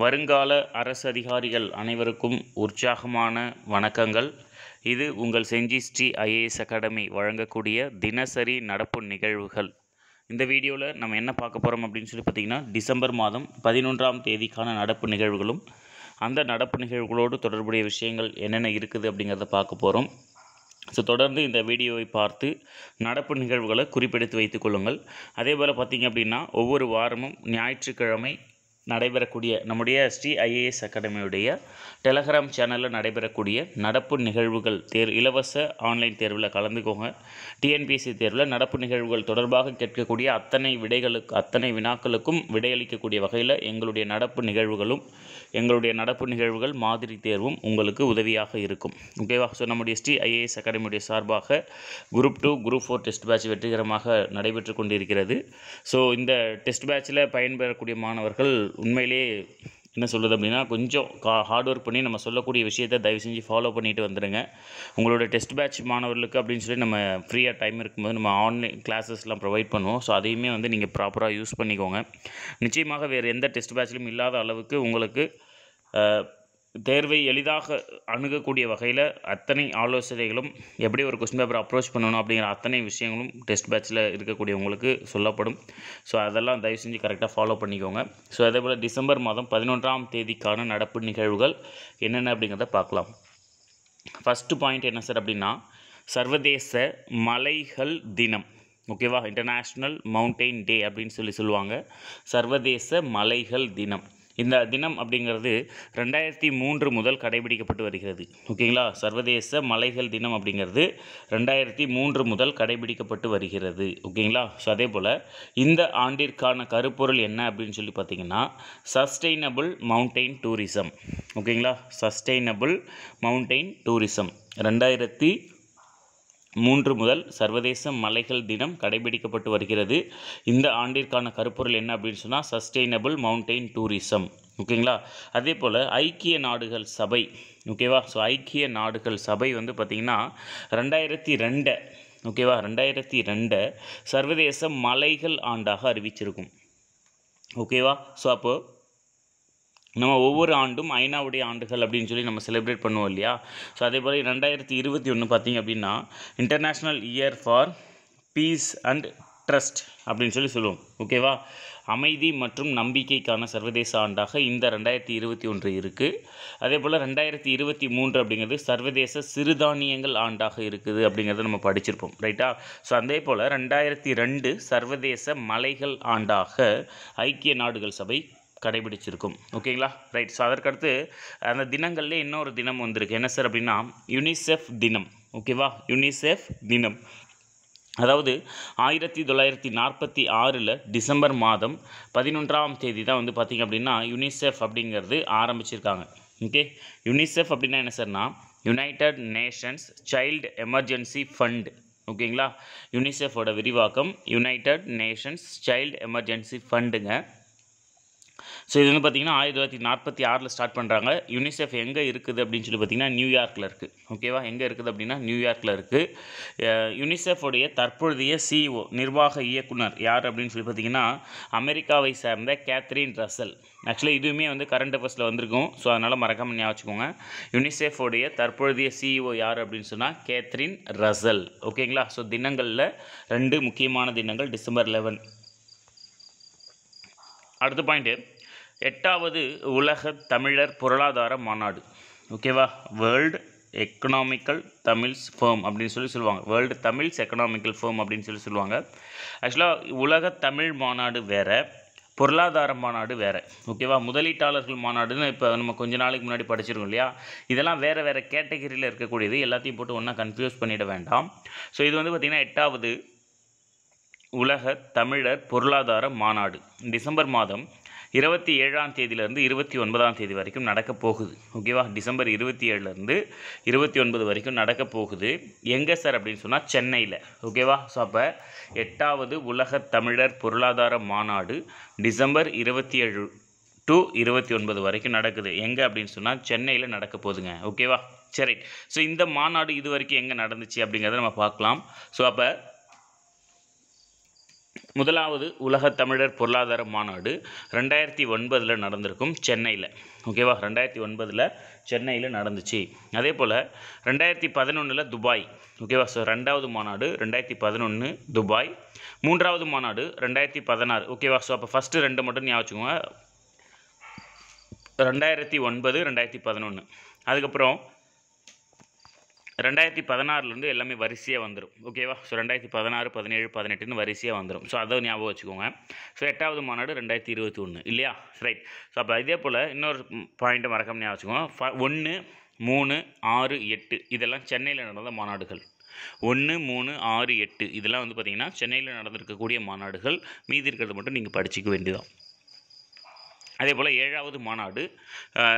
வருங்கால அரசு அதிகாரிகள் அனைவருக்கும் உற்சாகமான வணக்கங்கள் இது உங்கள் செஞ்சி ஸ்ரீ ஐஏஎஸ் அகாடமி வழங்கக்கூடிய தினசரி நடப்பு நிகழ்வுகள் இந்த வீடியோவில் நம்ம என்ன பார்க்க போகிறோம் அப்படின்னு சொல்லி பார்த்திங்கன்னா டிசம்பர் மாதம் பதினொன்றாம் தேதிக்கான நடப்பு நிகழ்வுகளும் அந்த நடப்பு நிகழ்வுகளோடு தொடர்புடைய விஷயங்கள் என்னென்ன இருக்குது அப்படிங்கிறத பார்க்க போகிறோம் ஸோ தொடர்ந்து இந்த வீடியோவை பார்த்து நடப்பு நிகழ்வுகளை குறிப்பிடுத்து வைத்துக்கொள்ளுங்கள் அதே போல் பார்த்திங்க அப்படின்னா ஒவ்வொரு வாரமும் ஞாயிற்றுக்கிழமை நடைபெறக்கூடிய நம்முடைய ஸ்ரீ ஐஏஎஸ் அகாடமியுடைய டெலகிராம் சேனலில் நடைபெறக்கூடிய நடப்பு நிகழ்வுகள் தேர் இலவச ஆன்லைன் தேர்வில் கலந்துக்கோங்க டிஎன்பிஎஸ்சி தேர்வில் நடப்பு நிகழ்வுகள் தொடர்பாக கேட்கக்கூடிய அத்தனை விடைகளுக்கு அத்தனை வினாக்களுக்கும் விடையளிக்கக்கூடிய வகையில் எங்களுடைய நடப்பு நிகழ்வுகளும் எங்களுடைய நடப்பு நிகழ்வுகள் மாதிரி தேர்வும் உங்களுக்கு உதவியாக இருக்கும் ஓகேவா ஸோ நம்முடைய ஸ்ரீ ஐஏஎஸ் அகாடமியுடைய சார்பாக group two group four test batch வெற்றிகரமாக நடைபெற்று கொண்டிருக்கிறது ஸோ இந்த டெஸ்ட் பேட்சில் பயன்பெறக்கூடிய மாணவர்கள் உண்மையிலே என்ன சொல்கிறது அப்படின்னா கொஞ்சம் கா ஹார்ட் ஒர்க் பண்ணி நம்ம சொல்லக்கூடிய விஷயத்தை தயவு செஞ்சு ஃபாலோ பண்ணிட்டு வந்துடுங்க உங்களோட டெஸ்ட் பேட்ச் மாணவர்களுக்கு அப்படின்னு சொல்லி நம்ம ஃப்ரீயாக டைம் இருக்கும்போது நம்ம ஆன்லைன் கிளாஸஸ்லாம் ப்ரொவைட் பண்ணுவோம் ஸோ அதையுமே வந்து நீங்கள் ப்ராப்பராக யூஸ் பண்ணிக்கோங்க நிச்சயமாக வேறு எந்த டெஸ்ட் பேட்ச்லையும் இல்லாத அளவுக்கு உங்களுக்கு தேர்வை எளிதாக அணுகக்கூடிய வகையில் அத்தனை ஆலோசனைகளும் எப்படி ஒரு கொஸ்டின் பேப்பர் அப்ரோச் பண்ணணும் அப்படிங்கிற அத்தனை விஷயங்களும் டெஸ்ட் பேட்சில் இருக்கக்கூடியவங்களுக்கு சொல்லப்படும் ஸோ அதெல்லாம் தயவு செஞ்சு கரெக்டாக ஃபாலோ பண்ணிக்கோங்க ஸோ அதே போல் டிசம்பர் மாதம் பதினொன்றாம் தேதிக்கான நடப்பு நிகழ்வுகள் என்னென்ன அப்படிங்கிறத பார்க்கலாம் ஃபஸ்ட்டு பாயிண்ட் என்ன சார் அப்படின்னா சர்வதேச மலைகள் தினம் ஓகேவா இன்டர்நேஷ்னல் மவுண்டெயின் டே அப்படின்னு சொல்லி சொல்லுவாங்க சர்வதேச மலைகள் தினம் இந்த தினம் அப்படிங்கிறது ரெண்டாயிரத்தி மூன்று முதல் கடைபிடிக்கப்பட்டு வருகிறது ஓகேங்களா சர்வதேச மலைகள் தினம் அப்படிங்கிறது ரெண்டாயிரத்தி மூன்று முதல் கடைபிடிக்கப்பட்டு வருகிறது ஓகேங்களா ஸோ அதே போல் இந்த ஆண்டிற்கான கருப்பொருள் என்ன அப்படின்னு சொல்லி பார்த்தீங்கன்னா சஸ்டெயினபிள் மவுண்டெயின் டூரிசம் ஓகேங்களா சஸ்டெயினபிள் மவுண்டெயின் டூரிசம் ரெண்டாயிரத்தி மூன்று முதல் சர்வதேச மலைகள் தினம் கடைபிடிக்கப்பட்டு வருகிறது இந்த ஆண்டிற்கான கருப்பொருள் என்ன அப்படின்னு சொன்னால் சஸ்டெயினபிள் மவுண்டெயின் டூரிசம் ஓகேங்களா அதே போல் ஐக்கிய நாடுகள் சபை ஓகேவா ஸோ ஐக்கிய நாடுகள் சபை வந்து பார்த்திங்கன்னா ரெண்டாயிரத்தி ரெண்டை ஓகேவா ரெண்டாயிரத்தி ரெண்டை சர்வதேச மலைகள் ஆண்டாக அறிவிச்சிருக்கும் ஓகேவா ஸோ அப்போது நம்ம ஒவ்வொரு ஆண்டும் ஐநாவுடைய ஆண்டுகள் அப்படின்னு சொல்லி நம்ம செலிப்ரேட் பண்ணுவோம் இல்லையா ஸோ அதே போல் ரெண்டாயிரத்தி இருபத்தி ஒன்று பார்த்திங்க அப்படின்னா international year for peace and trust அப்படின்னு சொல்லி சொல்லுவோம் ஓகேவா அமைதி மற்றும் நம்பிக்கைக்கான சர்வதேச ஆண்டாக இந்த ரெண்டாயிரத்தி இருபத்தி ஒன்று இருக்குது அதே போல் ரெண்டாயிரத்தி இருபத்தி மூன்று அப்படிங்கிறது சர்வதேச சிறுதானியங்கள் ஆண்டாக இருக்குது அப்படிங்கிறத நம்ம படிச்சிருப்போம் ரைட்டா ஸோ அதே போல் ரெண்டாயிரத்தி ரெண்டு சர்வதேச மலைகள் ஆண்டாக ஐக்கிய நாடுகள் சபை கடைபிடிச்சிருக்கும் ஓகேங்களா ரைட் ஸோ அதற்கடுத்து அந்த தினங்கள்லேயே இன்னொரு தினம் வந்திருக்கு என்ன சார் அப்படின்னா யுனிசெஃப் தினம் ஓகேவா யுனிசெஃப் தினம் அதாவது ஆயிரத்தி தொள்ளாயிரத்தி நாற்பத்தி ஆறில் டிசம்பர் மாதம் பதினொன்றாம் தேதி தான் வந்து பார்த்திங்க அப்படின்னா யுனிசெஃப் அப்படிங்கிறது ஆரம்பிச்சிருக்காங்க ஓகே யுனிசெஃப் அப்படின்னா என்ன சார்னா United Nations child emergency fund ஓகேங்களா யுனிசெஃபோட விரிவாக்கம் யுனைடட் நேஷன்ஸ் சைல்டு எமர்ஜென்சி ஃபண்டுங்க ஸோ இது வந்து பார்த்திங்கன்னா ஆயிரத்தி தொள்ளாயிரத்தி நாற்பத்தி ஆறில் ஸ்டார்ட் பண்ணுறாங்க யூனிசெஃப் எங்கே இருக்குது அப்படின்னு சொல்லி பார்த்திங்கன்னா நியூயார்க்கில் இருக்குது ஓகேவா எங்கே இருக்குது அப்படின்னா நியூயார்க்கில் இருக்குது யூனிசெஃபோடைய தற்பொழுதைய சிஇஓ e நிர்வாக இயக்குனர் யார் அப்படின்னு சொல்லி பார்த்திங்கன்னா அமெரிக்காவை சேர்ந்த கேத்ரின் ரசல் ஆக்சுவலாக இதுவுமே வந்து கரண்ட் அஃபேர்ஸில் வந்திருக்கும் ஸோ அதனால் மறக்காம ஞாபகம் யுனிசெஃபோடைய தற்பொழுதைய சிஇஓ e யார் அப்படின்னு சொன்னால் கேத்ரின் ரசல் ஓகேங்களா ஸோ தினங்களில் ரெண்டு முக்கியமான தினங்கள் டிசம்பர் லெவன் அடுத்த பாயிண்ட்டு எட்டாவது உலக தமிழர் பொருளாதார மாநாடு ஓகேவா வேர்ல்டு எக்கனாமிக்கல் தமிழ்ஸ் ஃபேம் அப்படின்னு சொல்லி சொல்லுவாங்க வேர்ல்டு தமிழ்ஸ் எக்கனாமிக்கல் ஃபேம் அப்படின்னு சொல்லி சொல்லுவாங்க ஆக்சுவலாக உலக தமிழ் மாநாடு வேறு பொருளாதார மாநாடு வேறு ஓகேவா முதலீட்டாளர்கள் மாநாடுன்னு இப்போ நம்ம கொஞ்ச நாளைக்கு முன்னாடி படிச்சிருக்கோம் இல்லையா இதெல்லாம் வேறு வேறு கேட்டகரியில் இருக்கக்கூடியது எல்லாத்தையும் போட்டு ஒன்றா கன்ஃபியூஸ் பண்ணிட வேண்டாம் ஸோ இது வந்து பார்த்திங்கன்னா எட்டாவது உலக தமிழர் பொருளாதார மாநாடு டிசம்பர் மாதம் இருபத்தி ஏழாம் தேதியிலேருந்து இருபத்தி ஒன்பதாம் தேதி வரைக்கும் நடக்க போகுது ஓகேவா டிசம்பர் இருபத்தி ஏழுலேருந்து இருபத்தி ஒன்பது வரைக்கும் நடக்க போகுது எங்கே சார் அப்படின்னு சொன்னால் சென்னையில் ஓகேவா ஸோ அப்போ எட்டாவது உலக தமிழர் பொருளாதார மாநாடு டிசம்பர் இருபத்தி ஏழு டு இருபத்தி ஒன்பது வரைக்கும் நடக்குது எங்கே அப்படின்னு சொன்னால் சென்னையில் நடக்க போகுதுங்க ஓகேவா சரி ஸோ இந்த மாநாடு இது வரைக்கும் எங்கே நடந்துச்சு அப்படிங்கிறத நம்ம பார்க்கலாம் ஸோ அப்போ முதலாவது உலகத் தமிழர் பொருளாதார மாநாடு ரெண்டாயிரத்தி ஒன்பதில் நடந்திருக்கும் சென்னையில் ஓகேவா ரெண்டாயிரத்தி ஒன்பதில் சென்னையில் நடந்துச்சு அதே போல் ரெண்டாயிரத்தி பதினொன்றில் துபாய் ஓகேவா ஸோ ரெண்டாவது மாநாடு ரெண்டாயிரத்தி பதினொன்று துபாய் மூன்றாவது மாநாடு ரெண்டாயிரத்தி பதினாறு ஓகேவா ஸோ அப்போ ஃபஸ்ட்டு ரெண்டு மட்டும் ஞாபகம் ரெண்டாயிரத்தி ஒன்பது ரெண்டாயிரத்தி பதினொன்று அதுக்கப்புறம் ரெண்டாயிரத்தி பதினாறுலேருந்து எல்லாமே வரிசையாக வந்துடும் ஓகேவா ஸோ ரெண்டாயிரத்தி பதினாறு பதினேழு பதினெட்டுன்னு வரிசையாக வந்துடும் ஸோ அதை ஞாபகம் வச்சுக்கோங்க ஸோ எட்டாவது மாநாடு ரெண்டாயிரத்தி இருபத்தி ஒன்று இல்லையா ரைட் ஸோ அப்போ இதே போல் இன்னொரு பாயிண்ட்டை மறக்காம ஞாபகம் வச்சுக்கோங்க ஒன்று மூணு ஆறு எட்டு இதெல்லாம் சென்னையில் நடந்த மாநாடுகள் ஒன்று மூணு ஆறு எட்டு இதெல்லாம் வந்து பார்த்திங்கன்னா சென்னையில் நடந்திருக்கக்கூடிய மாநாடுகள் மீதி இருக்கிறது மட்டும் நீங்கள் படிச்சிக்க வேண்டியதான் அதே போல் ஏழாவது மாநாடு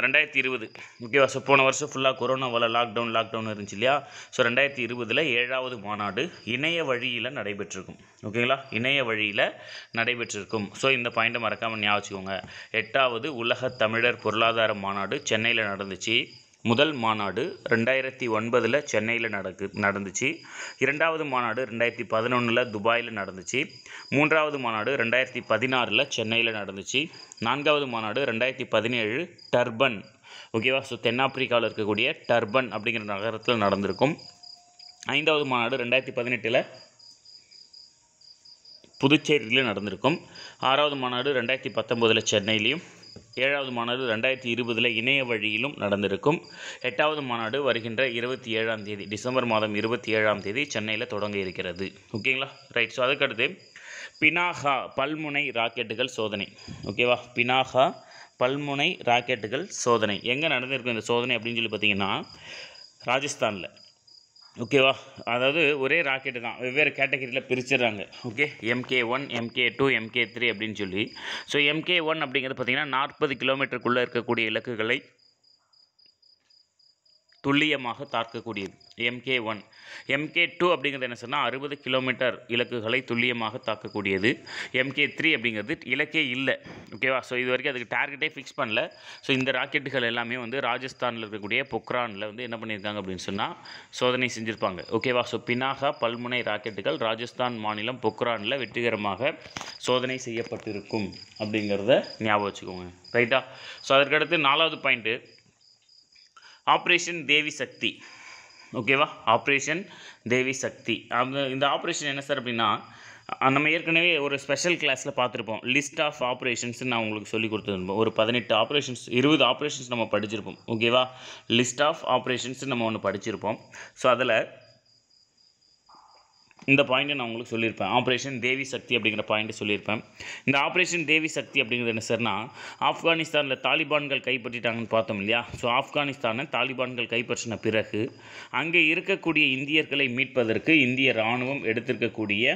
ரெண்டாயிரத்தி இருபது ஓகேவா ஸோ போன வருஷம் ஃபுல்லாக கொரோனாவால் லாக்டவுன் லாக்டவுன் இருந்துச்சு இல்லையா ஸோ ரெண்டாயிரத்தி இருபதில் ஏழாவது மாநாடு இணைய வழியில் நடைபெற்றிருக்கும் ஓகேங்களா இணைய வழியில் நடைபெற்றிருக்கும் ஸோ இந்த பாயிண்ட்டை மறக்காமல் ஞாபகம் வச்சுக்கோங்க எட்டாவது உலக தமிழர் பொருளாதார மாநாடு சென்னையில் நடந்துச்சு முதல் மாநாடு ரெண்டாயிரத்தி ஒன்பதில் சென்னையில் நடக்கு நடந்துச்சு இரண்டாவது மாநாடு ரெண்டாயிரத்தி பதினொன்றில் துபாயில் நடந்துச்சு மூன்றாவது மாநாடு ரெண்டாயிரத்தி பதினாறில் சென்னையில் நடந்துச்சு நான்காவது மாநாடு ரெண்டாயிரத்தி பதினேழு டர்பன் ஓகேவா ஸோ தென்னாப்பிரிக்காவில் இருக்கக்கூடிய டர்பன் அப்படிங்கிற நகரத்தில் நடந்திருக்கும் ஐந்தாவது மாநாடு ரெண்டாயிரத்தி பதினெட்டில் புதுச்சேரியில் நடந்திருக்கும் ஆறாவது மாநாடு ரெண்டாயிரத்தி பத்தொம்போதில் சென்னையிலையும் ஏழாவது மாநாடு ரெண்டாயிரத்தி இருபதில் இணைய வழியிலும் நடந்திருக்கும் எட்டாவது மாநாடு வருகின்ற இருபத்தி ஏழாம் தேதி டிசம்பர் மாதம் இருபத்தி ஏழாம் தேதி சென்னையில் தொடங்க இருக்கிறது ஓகேங்களா ரைட் ஸோ அதுக்கடுத்து பினாகா பல்முனை ராக்கெட்டுகள் சோதனை ஓகேவா பினாகா பல்முனை ராக்கெட்டுகள் சோதனை எங்கே நடந்திருக்கும் இந்த சோதனை அப்படின்னு சொல்லி பார்த்தீங்கன்னா ராஜஸ்தானில் ஓகேவா அதாவது ஒரே ராக்கெட்டு தான் வெவ்வேறு கேட்டகரியில் பிரிச்சிடுறாங்க okay MK one MK two MK three அப்படின்னு சொல்லி ஸோ எம்கே ஒன் அப்படிங்கிறது பார்த்திங்கன்னா நாற்பது கிலோமீட்டருக்குள்ளே இருக்கக்கூடிய இலக்குகளை துல்லியமாக தாக்கக்கூடியது எம்கே ஒன் எம்கே டூ அப்படிங்கிறது என்ன சொன்னால் அறுபது கிலோமீட்டர் இலக்குகளை துல்லியமாக தாக்கக்கூடியது எம்கே த்ரீ அப்படிங்கிறது இலக்கே இல்லை ஓகேவா ஸோ இது வரைக்கும் அதுக்கு டார்கெட்டே ஃபிக்ஸ் பண்ணல ஸோ இந்த ராக்கெட்டுகள் எல்லாமே வந்து ராஜஸ்தானில் இருக்கக்கூடிய பொக்ரானில் வந்து என்ன பண்ணியிருக்காங்க அப்படின்னு சொன்னால் சோதனை செஞ்சுருப்பாங்க ஓகேவா ஸோ பினாகா பல்முனை ராக்கெட்டுகள் ராஜஸ்தான் மாநிலம் பொக்ரானில் வெற்றிகரமாக சோதனை செய்யப்பட்டிருக்கும் அப்படிங்கிறத ஞாபகம் வச்சுக்கோங்க ரைட்டா ஸோ அதற்கடுத்து நாலாவது பாயிண்ட்டு ஆப்ரேஷன் தேவி சக்தி ஓகேவா ஆப்ரேஷன் தேவி சக்தி அந்த இந்த ஆப்ரேஷன் என்ன சார் அப்படின்னா நம்ம ஏற்கனவே ஒரு ஸ்பெஷல் கிளாஸில் பார்த்துருப்போம் லிஸ்ட் ஆஃப் ஆப்ரேஷன்ஸ் நான் உங்களுக்கு சொல்லி கொடுத்துருப்போம் ஒரு பதினெட்டு ஆப்ரேஷன்ஸ் இருபது ஆப்ரேஷன்ஸ் நம்ம படிச்சிருப்போம் ஓகேவா லிஸ்ட் ஆஃப் ஆப்ரேஷன்ஸ் நம்ம ஒன்று படிச்சிருப்போம் ஸோ அதில் இந்த பாயிண்ட்டை நான் உங்களுக்கு சொல்லியிருப்பேன் ஆப்ரேஷன் தேவி சக்தி அப்படிங்கிற பாயிண்ட் சொல்லியிருப்பேன் இந்த ஆப்ரேஷன் தேவி சக்தி அப்படிங்கிறது என்ன சார்னா ஆப்கானிஸ்தானில் தாலிபான்கள் கைப்பற்றிட்டாங்கன்னு பார்த்தோம் இல்லையா ஸோ ஆப்கானிஸ்தானை தாலிபான்கள் கைப்பற்றின பிறகு அங்கே இருக்கக்கூடிய இந்தியர்களை மீட்பதற்கு இந்திய இராணுவம் எடுத்திருக்கக்கூடிய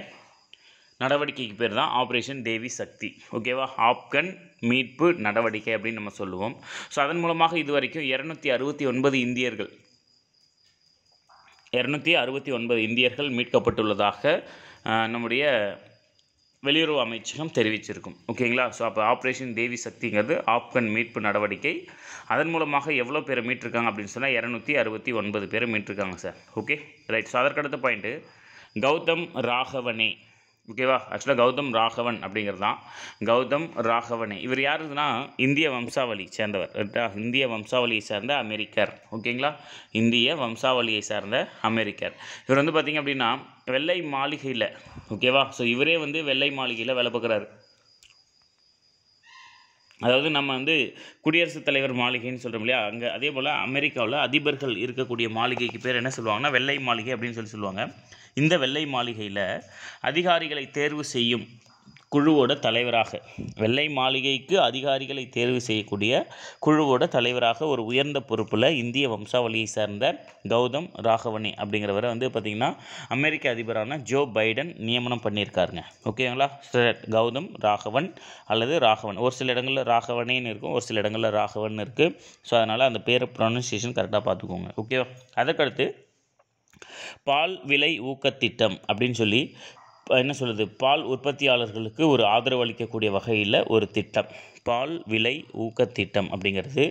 நடவடிக்கைக்கு பேர் தான் ஆப்ரேஷன் தேவி சக்தி ஓகேவா ஆப்கன் மீட்பு நடவடிக்கை அப்படின்னு நம்ம சொல்லுவோம் ஸோ அதன் மூலமாக இது வரைக்கும் இரநூத்தி அறுபத்தி ஒன்பது இந்தியர்கள் இரநூத்தி அறுபத்தி ஒன்பது இந்தியர்கள் மீட்கப்பட்டுள்ளதாக நம்முடைய வெளியுறவு அமைச்சகம் தெரிவிச்சிருக்கும் ஓகேங்களா ஸோ அப்போ ஆப்ரேஷன் தேவி சக்திங்கிறது ஆப்கன் மீட்பு நடவடிக்கை அதன் மூலமாக எவ்வளோ பேர் மீட்டிருக்காங்க அப்படின்னு சொன்னால் இரநூத்தி அறுபத்தி ஒன்பது பேர் மீட்டிருக்காங்க சார் ஓகே ரைட் ஸோ அதற்கடுத்த பாயிண்ட்டு கௌதம் ராகவனே ஓகேவா ஆக்சுவலாக கௌதம் ராகவன் அப்படிங்கிறது தான் கௌதம் ராகவனே இவர் யாருதுன்னா இந்திய வம்சாவளி சேர்ந்தவர் இந்திய வம்சாவளியை சேர்ந்த அமெரிக்கர் ஓகேங்களா இந்திய வம்சாவளியை சேர்ந்த அமெரிக்கர் இவர் வந்து பார்த்திங்க அப்படின்னா வெள்ளை மாளிகையில் ஓகேவா ஸோ இவரே வந்து வெள்ளை மாளிகையில் வேலை பார்க்குறாரு அதாவது நம்ம வந்து குடியரசுத் தலைவர் மாளிகைன்னு சொல்கிறோம் இல்லையா அங்கே அதே போல் அமெரிக்காவில் அதிபர்கள் இருக்கக்கூடிய மாளிகைக்கு பேர் என்ன சொல்லுவாங்கன்னா வெள்ளை மாளிகை அப்படின்னு சொல்லி சொல்லுவாங்க இந்த வெள்ளை மாளிகையில் அதிகாரிகளை தேர்வு செய்யும் குழுவோட தலைவராக வெள்ளை மாளிகைக்கு அதிகாரிகளை தேர்வு செய்யக்கூடிய குழுவோட தலைவராக ஒரு உயர்ந்த பொறுப்பில் இந்திய வம்சாவளியை சேர்ந்த கௌதம் ராகவணி அப்படிங்கிறவரை வந்து பார்த்திங்கன்னா அமெரிக்க அதிபரான ஜோ பைடன் நியமனம் பண்ணியிருக்காருங்க ஓகேங்களா கௌதம் ராகவன் அல்லது ராகவன் ஒரு சில இடங்களில் ராகவனேன்னு இருக்கும் ஒரு சில இடங்களில் ராகவன் இருக்குது ஸோ அதனால் அந்த பேரை ப்ரொனன்சியேஷன் கரெக்டாக பார்த்துக்கோங்க ஓகேவா அதற்கடுத்து பால் விலை ஊக்கத்திட்டம் அப்படின்னு சொல்லி என்ன சொல்கிறது பால் உற்பத்தியாளர்களுக்கு ஒரு ஆதரவு அளிக்கக்கூடிய வகையில் ஒரு திட்டம் பால் விலை ஊக்கத்திட்டம் அப்படிங்கிறது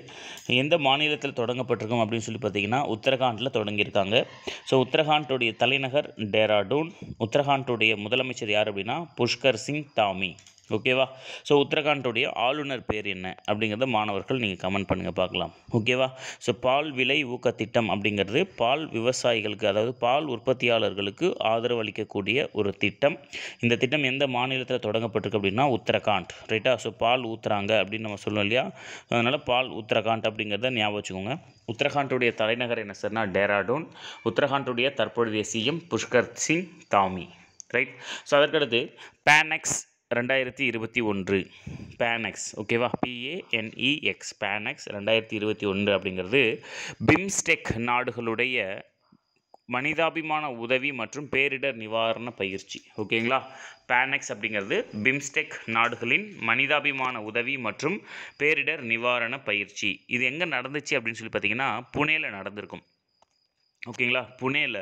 எந்த மாநிலத்தில் தொடங்கப்பட்டிருக்கும் அப்படின்னு சொல்லி பார்த்தீங்கன்னா உத்தரகாண்டில் தொடங்கியிருக்காங்க ஸோ உத்தரகாண்டுடைய தலைநகர் டேராடூன் உத்தரகாண்டுடைய முதலமைச்சர் யார் அப்படின்னா புஷ்கர் சிங் தாமி ஓகேவா ஸோ உத்தரகாண்டுடைய ஆளுநர் பேர் என்ன அப்படிங்கிறத மாணவர்கள் நீங்கள் கமெண்ட் பண்ணுங்கள் பார்க்கலாம் ஓகேவா ஸோ பால் விலை ஊக்கத்திட்டம் அப்படிங்கிறது பால் விவசாயிகளுக்கு அதாவது பால் உற்பத்தியாளர்களுக்கு ஆதரவு அளிக்கக்கூடிய ஒரு திட்டம் இந்த திட்டம் எந்த மாநிலத்தில் தொடங்கப்பட்டிருக்கு அப்படின்னா உத்தரகாண்ட் ரைட்டா ஸோ பால் ஊற்றுறாங்க அப்படின்னு நம்ம சொல்லணும் இல்லையா அதனால் பால் உத்தரகாண்ட் அப்படிங்கிறத ஞாபகம் வச்சுக்கோங்க உத்தரகாண்டுடைய தலைநகர் என்ன சார்னா டேராடூன் உத்தரகாண்டுடைய தற்பொழுதைய CM Pushkar Singh Dhami right so அதற்கடுத்து பேனக்ஸ் ரெண்டாயிரத்தி இருபத்தி ஒன்று பேனக்ஸ் ஓகேவா பிஏஎன்இஎக்ஸ் பேனக்ஸ் ரெண்டாயிரத்தி இருபத்தி ஒன்று அப்படிங்கிறது பிம்ஸ்டெக் நாடுகளுடைய மனிதாபிமான உதவி மற்றும் பேரிடர் நிவாரண பயிற்சி ஓகேங்களா பேனக்ஸ் அப்படிங்கிறது பிம்ஸ்டெக் நாடுகளின் மனிதாபிமான உதவி மற்றும் பேரிடர் நிவாரண பயிற்சி இது எங்கே நடந்துச்சு அப்படின்னு சொல்லி பார்த்தீங்கன்னா புனேயில் நடந்திருக்கும் ஓகேங்களா புனேயில்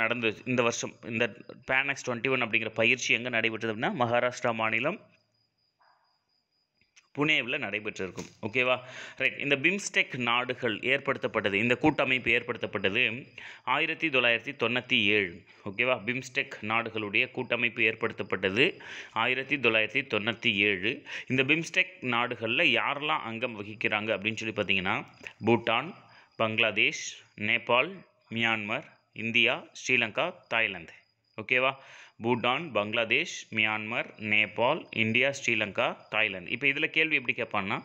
நடந்து இந்த வருஷம் இந்த பேனக்ஸ் டுவெண்ட்டி ஒன் அப்படிங்கிற பயிற்சி எங்கே நடைபெற்றது அப்படின்னா மகாராஷ்டிரா மாநிலம் புனேவில் நடைபெற்றிருக்கும் ஓகேவா ரைட் இந்த பிம்ஸ்டெக் நாடுகள் ஏற்படுத்தப்பட்டது இந்த கூட்டமைப்பு ஏற்படுத்தப்பட்டது ஆயிரத்தி தொள்ளாயிரத்தி தொண்ணூற்றி ஏழு ஓகேவா பிம்ஸ்டெக் நாடுகளுடைய கூட்டமைப்பு ஏற்படுத்தப்பட்டது ஆயிரத்தி தொள்ளாயிரத்தி தொண்ணூற்றி ஏழு இந்த பிம்ஸ்டெக் நாடுகளில் யாரெல்லாம் அங்கம் வகிக்கிறாங்க அப்படின்னு சொல்லி பார்த்தீங்கன்னா Bhutan Bangladesh Nepal Myanmar India Sri Lanka Thailand ஓகேவா Bhutan Bangladesh Myanmar Nepal India Sri Lanka Thailand இப்போ இதில் கேள்வி எப்படி கேட்பான்னா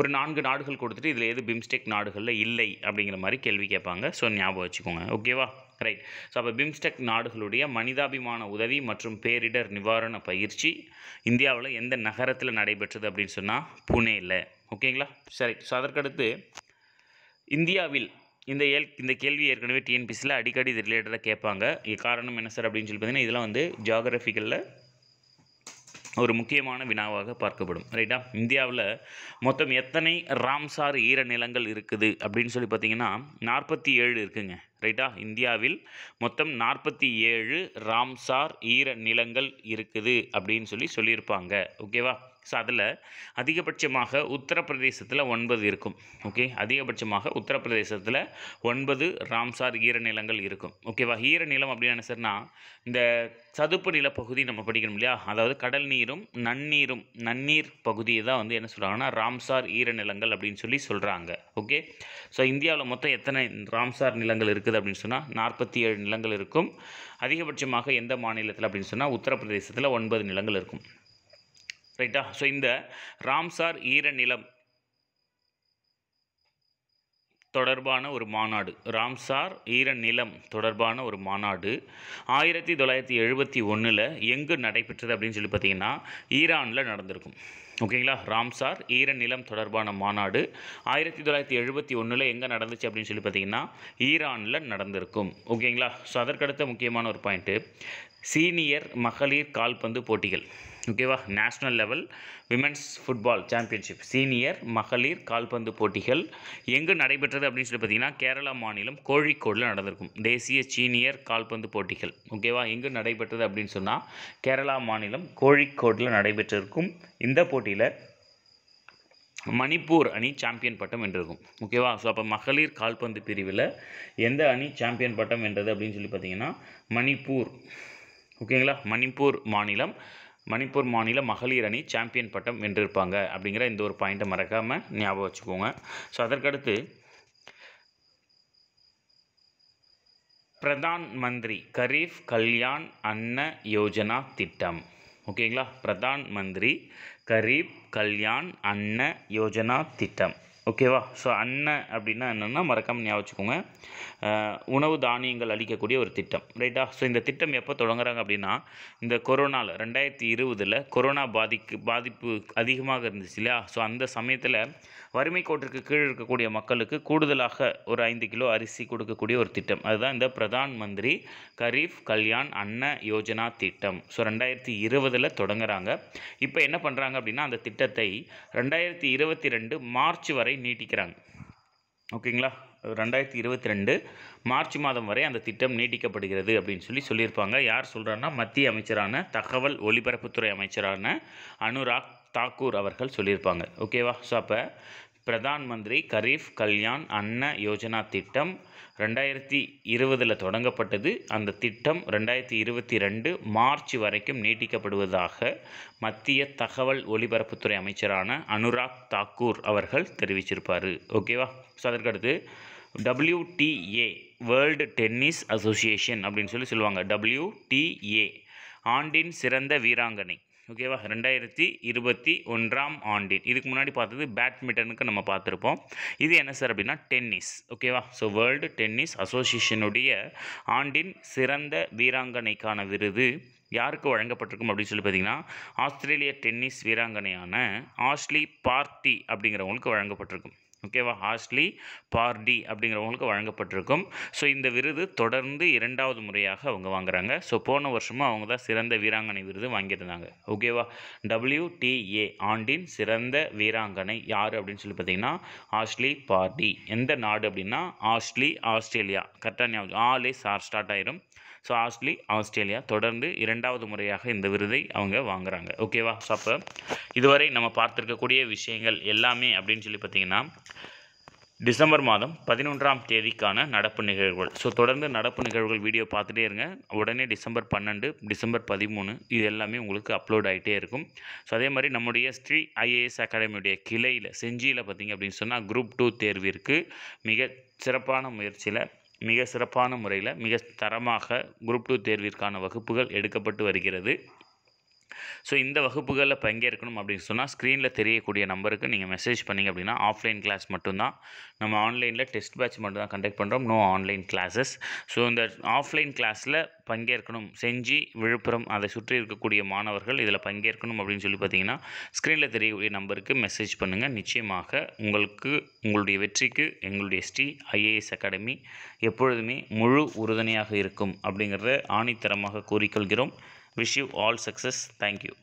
ஒரு நான்கு நாடுகள் கொடுத்துட்டு இதில் எது பிம்ஸ்டெக் நாடுகளில் இல்லை அப்படிங்கிற மாதிரி கேள்வி கேட்பாங்க ஸோ ஞாபகம் வச்சுக்கோங்க ஓகேவா ரைட் ஸோ அப்போ பிம்ஸ்டெக் நாடுகளுடைய மனிதாபிமான உதவி மற்றும் பேரிடர் நிவாரண பயிற்சி இந்தியாவில் எந்த நகரத்தில் நடைபெற்றது அப்படின்னு சொன்னால் புனேயில் ஓகேங்களா சரி ஸோ அதற்கடுத்து இந்தியாவில் இந்த ஏல் இந்த கேள்வி ஏற்கனவே டிஎன்பிசியில் அடிக்கடி இது ரிலேட்டடாக கேட்பாங்க காரணம் என்ன சார் அப்படின்னு சொல்லி பார்த்தீங்கன்னா இதெல்லாம் வந்து ஜாகிரபிக்கலில் ஒரு முக்கியமான வினாவாக பார்க்கப்படும் ரைட்டா இந்தியாவில் மொத்தம் எத்தனை ராம்சார் ஈர நிலங்கள் இருக்குது அப்படின்னு சொல்லி பார்த்தீங்கன்னா நாற்பத்தி ஏழு இருக்குங்க ரைட்டா இந்தியாவில் மொத்தம் நாற்பத்தி ஏழு ராம்சார் ஈர நிலங்கள் இருக்குது அப்படின்னு சொல்லி சொல்லியிருப்பாங்க ஓகேவா ஸோ அதில் அதிகபட்சமாக உத்தரப்பிரதேசத்தில் ஒன்பது இருக்கும் ஓகே அதிகபட்சமாக உத்தரப்பிரதேசத்தில் ஒன்பது ராம்சார் ஈரநிலங்கள் இருக்கும் ஓகேவா ஈரநிலம் அப்படின்னு என்ன இந்த சதுப்பு நிலப்பகுதி நம்ம படிக்கணும் இல்லையா அதாவது கடல் நீரும் நன்னீரும் நன்னீர் பகுதியை தான் வந்து என்ன சொல்கிறாங்கன்னா ராம்சார் ஈரநிலங்கள் அப்படின்னு சொல்லி சொல்கிறாங்க ஓகே ஸோ இந்தியாவில் மொத்தம் எத்தனை ராம்சார் நிலங்கள் இருக்குது அப்படின்னு சொன்னால் நாற்பத்தி ஏழு நிலங்கள் இருக்கும் அதிகபட்சமாக எந்த மாநிலத்தில் அப்படின்னு சொன்னால் உத்தரப்பிரதேசத்தில் ஒன்பது நிலங்கள் இருக்கும் ரைட்டா ஸோ uh, இந்த ராம்சார் ஈரநிலம் தொடர்பான ஒரு மாநாடு ராம்சார் ஈரநிலம் தொடர்பான ஒரு மாநாடு ஆயிரத்தி தொள்ளாயிரத்தி எழுபத்தி ஒன்றில் எங்கு நடைபெற்றது அப்படின்னு சொல்லி பார்த்தீங்கன்னா ஈரானில் நடந்திருக்கும் ஓகேங்களா ராம்சார் ஈரநிலம் தொடர்பான மாநாடு ஆயிரத்தி தொள்ளாயிரத்தி எழுபத்தி ஒன்றில் எங்கே நடந்துச்சு அப்படின்னு சொல்லி பார்த்தீங்கன்னா ஈரானில் நடந்திருக்கும் ஓகேங்களா ஸோ அதற்கடுத்த முக்கியமான ஒரு பாயிண்ட்டு சீனியர் மகளிர் கால்பந்து போட்டிகள் ஓகேவா national level women's football championship senior மகளிர் கால்பந்து போட்டிகள் எங்கு நடைபெற்றது அப்படின்னு சொல்லி பார்த்தீங்கன்னா கேரளா மாநிலம் கோழிக்கோடில் நடந்திருக்கும் தேசிய சீனியர் கால்பந்து போட்டிகள் ஓகேவா எங்கு நடைபெற்றது அப்படின்னு சொன்னால் கேரளா மாநிலம் கோழிக்கோடில் நடைபெற்றிருக்கும் இந்த போட்டியில் மணிப்பூர் அணி சாம்பியன் பட்டம் வென்றிருக்கும் ஓகேவா ஸோ அப்போ மகளிர் கால்பந்து பிரிவில் எந்த அணி சாம்பியன் பட்டம் வென்றது அப்படின்னு சொல்லி பார்த்தீங்கன்னா மணிப்பூர் ஓகேங்களா மணிப்பூர் மாநிலம் மணிப்பூர் மாநில மகளிர் அணி சாம்பியன் பட்டம் வென்றிருப்பாங்க அப்படிங்கிற இந்த ஒரு பாயிண்ட்டை மறக்காமல் ஞாபகம் வச்சுக்கோங்க ஸோ அதற்கடுத்து பிரதான் மந்திரி கரீஃப் கல்யாண் அன்ன யோஜனா திட்டம் ஓகேங்களா பிரதான் மந்திரி கரீப் கல்யாண் அன்ன யோஜனா திட்டம் ஓகேவா ஸோ அண்ணன் அப்படின்னா என்னென்னா மறக்காம ஞாபகத்துக்கோங்க வச்சுக்கோங்க உணவு தானியங்கள் அளிக்கக்கூடிய ஒரு திட்டம் ரைட்டா ஸோ இந்த திட்டம் எப்போ தொடங்குறாங்க அப்படின்னா இந்த கொரோனாவில் ரெண்டாயிரத்தி இருபதில் கொரோனா பாதிக்கு பாதிப்பு அதிகமாக இருந்துச்சு இல்லையா ஸோ அந்த சமயத்தில் வறுமை கோட்டிற்கு கீழ் இருக்கக்கூடிய மக்களுக்கு கூடுதலாக ஒரு ஐந்து கிலோ அரிசி கொடுக்கக்கூடிய ஒரு திட்டம் அதுதான் இந்த பிரதான் மந்திரி கரீஃப் கல்யாண் அன்ன யோஜனா திட்டம் ஸோ ரெண்டாயிரத்தி இருபதில் தொடங்குறாங்க இப்போ என்ன பண்ணுறாங்க அப்படின்னா அந்த திட்டத்தை ரெண்டாயிரத்தி இருபத்தி ரெண்டு மார்ச் வரை நீட்டிக்கிறாங்க ஓகேங்களா ரெண்டாயிரத்தி இருபத்தி ரெண்டு மார்ச் மாதம் வரை அந்த திட்டம் நீட்டிக்கப்படுகிறது அப்படின்னு சொல்லி சொல்லியிருப்பாங்க யார் சொல்கிறாங்கன்னா மத்திய அமைச்சரான தகவல் ஒலிபரப்புத்துறை அமைச்சரான அனுராக் தாக்கூர் அவர்கள் சொல்லியிருப்பாங்க ஓகேவா ஸோ அப்போ பிரதான் மந்திரி கரீஃப் கல்யாண் அன்ன யோஜனா திட்டம் ரெண்டாயிரத்தி இருபதில் தொடங்கப்பட்டது அந்த திட்டம் ரெண்டாயிரத்தி இருபத்தி ரெண்டு மார்ச் வரைக்கும் நீட்டிக்கப்படுவதாக மத்திய தகவல் ஒலிபரப்புத்துறை அமைச்சரான அனுராக் தாக்கூர் அவர்கள் தெரிவிச்சிருப்பார் ஓகேவா ஸோ அதற்கடுத்து டபிள்யூடிஏ வேர்ல்டு டென்னிஸ் அசோசியேஷன் அப்படின்னு சொல்லி சொல்லுவாங்க டபிள்யூடிஏ ஆண்டின் சிறந்த வீராங்கனை ஓகேவா ரெண்டாயிரத்தி இருபத்தி ஒன்றாம் ஆண்டின் இதுக்கு முன்னாடி பார்த்தது பேட்மிண்டனுக்கு நம்ம பார்த்துருப்போம் இது என்ன சார் அப்படின்னா டென்னிஸ் ஓகேவா ஸோ வேர்ல்டு டென்னிஸ் அசோசியேஷனுடைய ஆண்டின் சிறந்த வீராங்கனைக்கான விருது யாருக்கு வழங்கப்பட்டிருக்கும் அப்படின்னு சொல்லி பார்த்தீங்கன்னா ஆஸ்திரேலிய டென்னிஸ் வீராங்கனையான ஆஷ்லி பார்ட்டி அப்படிங்கிறவங்களுக்கு வழங்கப்பட்டிருக்கும் ஓகேவா ஹாஸ்ட்லி பார்டி அப்படிங்கிறவங்களுக்கு வழங்கப்பட்டிருக்கும் ஸோ இந்த விருது தொடர்ந்து இரண்டாவது முறையாக அவங்க வாங்குறாங்க ஸோ போன வருஷமும் அவங்க தான் சிறந்த வீராங்கனை விருது வாங்கியிருந்தாங்க ஓகேவா டபிள்யூடிஏ ஆண்டின் சிறந்த வீராங்கனை யார் அப்படின்னு சொல்லி பார்த்தீங்கன்னா ஹாஸ்ட்லி பார்டி எந்த நாடு அப்படின்னா ஆஸ்ட்லி ஆஸ்திரேலியா கரெக்டாக ஞாபகம் ஆலே ஸ்டார்ட் ஆயிரும் ஸோ ஆஸ்ட்லி ஆஸ்திரேலியா தொடர்ந்து இரண்டாவது முறையாக இந்த விருதை அவங்க வாங்குகிறாங்க ஓகேவா ஸோ அப்போ இதுவரை நம்ம பார்த்துருக்கக்கூடிய விஷயங்கள் எல்லாமே அப்படின்னு சொல்லி பார்த்திங்கன்னா டிசம்பர் மாதம் பதினொன்றாம் தேதிக்கான நடப்பு நிகழ்வுகள் ஸோ தொடர்ந்து நடப்பு நிகழ்வுகள் வீடியோ பார்த்துட்டே இருங்க உடனே டிசம்பர் பன்னெண்டு டிசம்பர் பதிமூணு இது எல்லாமே உங்களுக்கு அப்லோட் ஆகிட்டே இருக்கும் ஸோ அதே மாதிரி நம்முடைய ஸ்ரீ ஐஏஎஸ் அகாடமியுடைய கிளையில் செஞ்சியில் பார்த்திங்க அப்படின்னு சொன்னால் குரூப் டூ தேர்விற்கு மிக சிறப்பான முயற்சியில் மிக சிறப்பான முறையில் மிக தரமாக குரூப் டூ தேர்விற்கான வகுப்புகள் எடுக்கப்பட்டு வருகிறது ஸோ இந்த வகுப்புகளில் பங்கேற்கணும் அப்படின்னு சொன்னால் ஸ்க்ரீனில் தெரியக்கூடிய நம்பருக்கு நீங்கள் மெசேஜ் பண்ணிங்க அப்படின்னா ஆஃப்லைன் கிளாஸ் மட்டும்தான் நம்ம ஆன்லைனில் டெஸ்ட் பேட்ச் மட்டும்தான் கண்டக்ட் பண்ணுறோம் நோ ஆன்லைன் கிளாஸஸ் ஸோ இந்த ஆஃப்லைன் கிளாஸில் பங்கேற்கணும் செஞ்சி விழுப்புரம் அதை சுற்றி இருக்கக்கூடிய மாணவர்கள் இதில் பங்கேற்கணும் அப்படின்னு சொல்லி பார்த்தீங்கன்னா ஸ்க்ரீனில் தெரியக்கூடிய நம்பருக்கு மெசேஜ் பண்ணுங்கள் நிச்சயமாக உங்களுக்கு உங்களுடைய வெற்றிக்கு எங்களுடைய ஸ்டி ஐஏஎஸ் அகாடமி எப்பொழுதுமே முழு உறுதுணையாக இருக்கும் அப்படிங்கிறத ஆணித்தரமாக கூறிக்கொள்கிறோம் Wish you all success. Thank you.